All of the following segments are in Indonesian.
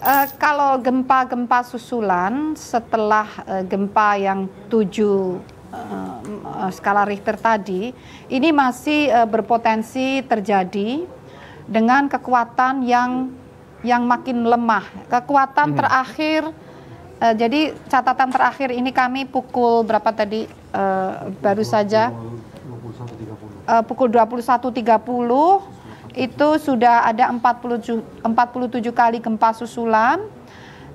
Uh, kalau gempa-gempa susulan setelah uh, gempa yang tujuh eh, skala Richter tadi, ini masih uh, berpotensi terjadi dengan kekuatan yang yang makin lemah. Kekuatan hmm. terakhir, uh, jadi catatan terakhir ini kami pukul berapa tadi uh, baru saja 21, puluh Uh, pukul 21.30 itu sudah ada 47 kali gempa susulan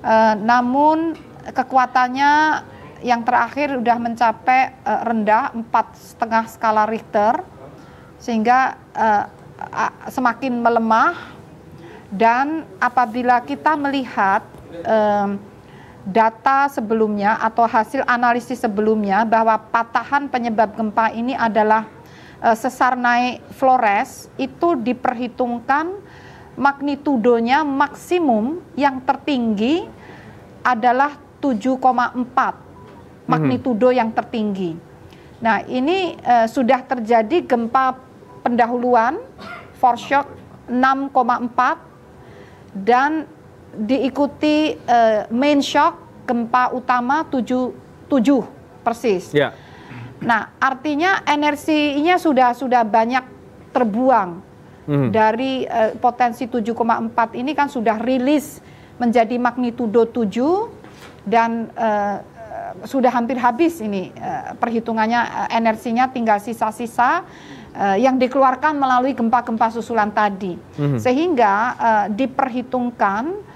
eh, namun kekuatannya yang terakhir sudah mencapai eh, rendah empat setengah skala Richter sehingga eh, semakin melemah dan apabila kita melihat eh, data sebelumnya atau hasil analisis sebelumnya bahwa patahan penyebab gempa ini adalah uh, sesar naik Flores itu diperhitungkan magnitudonya maksimum yang tertinggi adalah 7,4 mhm. magnitudo hmm. yang tertinggi. Nah, ini uh, sudah terjadi gempa pendahuluan foreshock 6,4 dan diikuti uh, main shock gempa utama 7 persis. Yeah. Nah, artinya energinya sudah sudah banyak terbuang hmm. dari uh, potensi 7,4 ini kan sudah rilis menjadi magnitudo 7 dan uh, sudah hampir habis ini uh, perhitungannya uh, energinya tinggal sisa-sisa uh, yang dikeluarkan melalui gempa-gempa susulan tadi. Hmm. Sehingga uh, diperhitungkan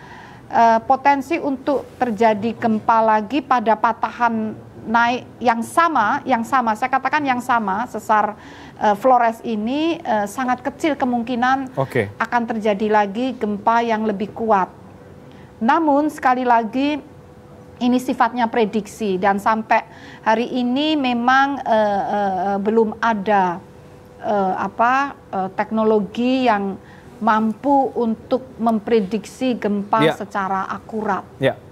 potensi untuk terjadi gempa lagi pada patahan naik yang sama, yang sama, saya katakan yang sama, sesar uh, Flores ini uh, sangat kecil kemungkinan okay. akan terjadi lagi gempa yang lebih kuat. Namun sekali lagi ini sifatnya prediksi dan sampai hari ini memang uh, uh, belum ada uh, apa uh, teknologi yang mampu untuk memprediksi gempa yeah. secara akurat. Yeah.